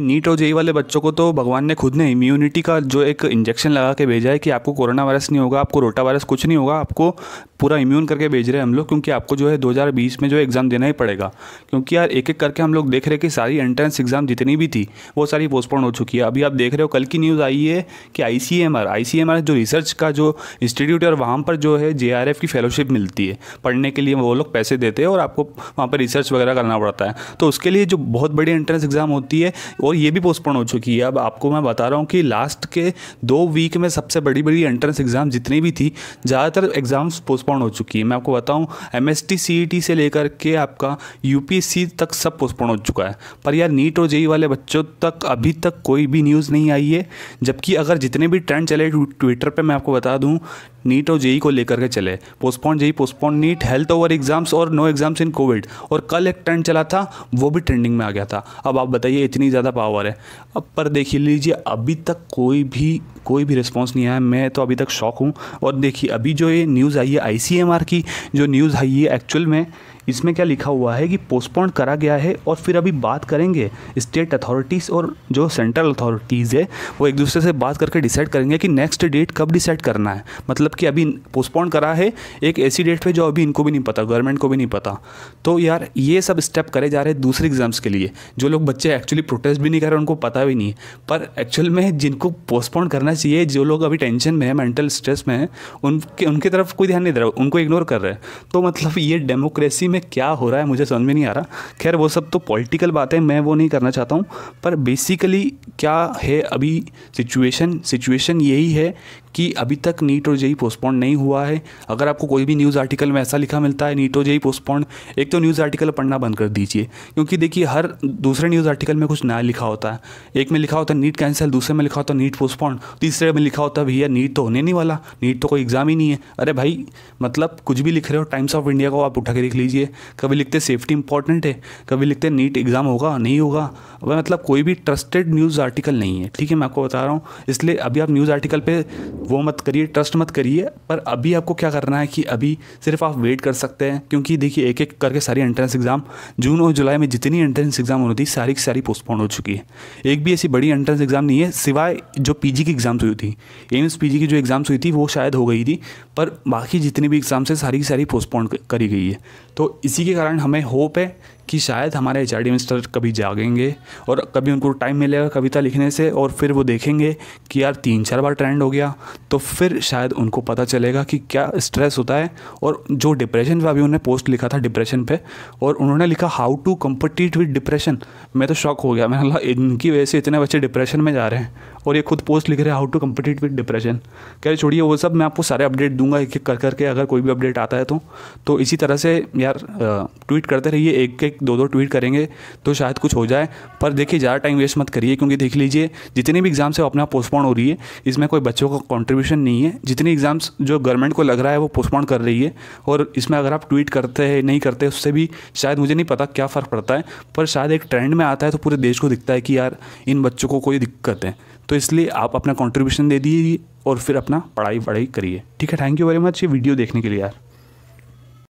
NEET और JEE वाले बच्चों को तो भगवान ने खुद ने इम्यूनिटी का जो एक इंजेक्शन लगा के भेजा है कि आपको कोरोना वायरस नहीं होगा आपको रोटा वायरस कुछ नहीं होगा आपको पूरा इम्यून करके भेज रहे हैं हम लोग क्योंकि आपको जो है 2020 में जो एग्ज़ाम देना ही पड़ेगा क्योंकि यार एक एक करके हम लोग देख रहे हैं कि सारी एंट्रेंस एग्ज़ाम जितनी भी थी वो सारी पोस्टपोन हो चुकी है अभी आप देख रहे हो कल की न्यूज़ आई है कि I C M R I C M R जो रिसर्च का जो इंस्टीट्यूट है और वहाँ पर जो है जे आर एफ की फेलोशिप मिलती है पढ़ने के लिए वो लोग पैसे देते हैं और आपको वहाँ पर रिसर्च वगैरह करना पड़ता है तो उसके लिए जो बहुत बड़ी एंट्रेंस एग्ज़ाम होती है और ये भी पोस्टपोन हो चुकी है अब आपको मैं बता रहा हूँ कि लास्ट के दो वीक में सबसे बड़ी बड़ी एंट्रेंस एग्ज़ाम जितनी भी थी ज़्यादातर एग्ज़ाम्स पोस्टपोन पोस्टपोन हो चुकी है मैं आपको बताऊं एम एस e से लेकर के आपका यू तक सब पोस्टपोन हो चुका है पर यार नीट और जेई वाले बच्चों तक अभी तक कोई भी न्यूज़ नहीं आई है जबकि अगर जितने भी ट्रेंड चले ट्विटर पर मैं आपको बता दूँ नीट और जेई को लेकर के चले postpone JEE postpone NEET health over exams और नो एग्जाम्स इन कोविड और कल एक ट्रेंड चला था वो भी ट्रेंडिंग में आ गया था अब आप बताइए इतनी ज़्यादा पावर है अब पर देख लीजिए अभी तक कोई भी कोई भी रिस्पॉन्स नहीं आया मैं तो अभी तक शौक हूँ और देखिए अभी जो ये न्यूज़ आई है आई सी की जो न्यूज़ है ये एक्चुअल में इसमें क्या लिखा हुआ है कि पोस्टपोन करा गया है और फिर अभी बात करेंगे स्टेट अथॉरिटीज़ और जो सेंट्रल अथॉरिटीज़ है वो एक दूसरे से बात करके डिसाइड करेंगे कि नेक्स्ट डेट कब डिसाइड करना है मतलब कि अभी पोस्टपोन करा है एक ऐसी डेट पर जो अभी इनको भी नहीं पता गवर्नमेंट को भी नहीं पता तो यार ये सब स्टेप करे जा रहे हैं दूसरे एग्ज़ाम्स के लिए जो लोग बच्चे एक्चुअली प्रोटेस्ट भी नहीं कर रहे उनको पता भी नहीं पर एक्चुअल में जिनको पोस्टपोन करना चाहिए जो लोग अभी टेंशन में है मेंटल स्ट्रेस में है उनके उनकी तरफ कोई ध्यान नहीं दे रहा उनको इग्नोर कर रहे हैं तो मतलब ये डेमोक्रेसी में क्या हो रहा है मुझे समझ में नहीं आ रहा खैर वो सब तो पॉलिटिकल बातें मैं वो नहीं करना चाहता हूँ पर बेसिकली क्या है अभी सिचुएशन सिचुएशन यही है कि अभी तक नीट और जेई पोस्टपोन नहीं हुआ है अगर आपको कोई भी न्यूज़ आर्टिकल में ऐसा लिखा मिलता है नीट और जेई पोस्टपोन एक तो न्यूज़ आर्टिकल पढ़ना बंद कर दीजिए क्योंकि देखिए हर दूसरे न्यूज़ आर्टिकल में कुछ नया लिखा होता है एक में लिखा होता है नीट कैंसिल दूसरे में लिखा होता है नीट पोस्टपोन तीसरे में लिखा होता है भैया नीट तो होने नहीं वाला नीट तो कोई एग्ज़ाम ही नहीं है अरे भाई मतलब कुछ भी लिख रहे हो टाइम्स ऑफ इंडिया को आप उठा के लिख लीजिए कभी लिखते सेफ्टी इंपॉर्टेंट है कभी लिखते नीट एग्ज़ाम होगा नहीं होगा मतलब कोई भी ट्रस्टेड न्यूज़ आर्टिकल नहीं है ठीक है मैं आपको बता रहा हूँ इसलिए अभी आप न्यूज़ आर्टिकल पर वो मत करिए ट्रस्ट मत करिए पर अभी आपको क्या करना है कि अभी सिर्फ आप वेट कर सकते हैं क्योंकि देखिए एक एक करके सारी एंट्रेंस एग्ज़ाम जून और जुलाई में जितनी एंट्रेंस एग्ज़ाम होनी थी सारी की सारी पोस्टपोन हो चुकी है एक भी ऐसी बड़ी एंट्रेंस एग्ज़ाम नहीं है सिवाय जो पी की एग्ज़ाम्स हुई थी एम्स पी की जो एग्ज़ाम्स हुई थी वो शायद हो गई थी पर बाकी जितनी भी एग्ज़ाम्स हैं सारी की सारी पोस्टपोन करी गई है तो इसी के कारण हमें होप है कि शायद हमारे एच आर मिनिस्टर कभी जागेंगे और कभी उनको टाइम मिलेगा कविता लिखने से और फिर वो देखेंगे कि यार तीन चार बार ट्रेंड हो गया तो फिर शायद उनको पता चलेगा कि क्या स्ट्रेस होता है और जो डिप्रेशन पर अभी उन्होंने पोस्ट लिखा था डिप्रेशन पे और उन्होंने लिखा how to compete with depression मैं तो शॉक हो गया मैंने कहा इनकी वजह से इतने बच्चे डिप्रेशन में जा रहे हैं और ये खुद पोस्ट लिख रहे हैं how to compete with depression कह रहे छोड़िए वो सब मैं आपको सारे अपडेट दूंगा एक एक कर करके अगर कोई भी अपडेट आता है तो, तो इसी तरह से यार ट्वीट करते रहिए एक एक एक दो दो ट्वीट करेंगे तो शायद कुछ हो जाए पर देखिए ज़्यादा टाइम वेस्ट मत करिए क्योंकि देख लीजिए जितने भी एग्ज़ाम्स है अपना पोस्टपोन हो रही है इसमें कोई बच्चों का कॉन्ट्रीब्यूशन नहीं है जितनी एग्ज़ाम्स जो गवर्नमेंट को लग रहा है वो पोस्टपोन कर रही है और इसमें अगर आप ट्वीट करते हैं नहीं करते उससे भी शायद मुझे नहीं पता क्या फ़र्क पड़ता है पर शायद एक ट्रेंड में आता है तो पूरे देश को दिखता है कि यार इन बच्चों को कोई दिक्कत है तो इसलिए आप अपना कॉन्ट्रीब्यूशन दे दीजिए और फिर अपना पढ़ाई पढ़ाई करिए ठीक है थैंक यू वेरी मच ये वीडियो देखने के लिए यार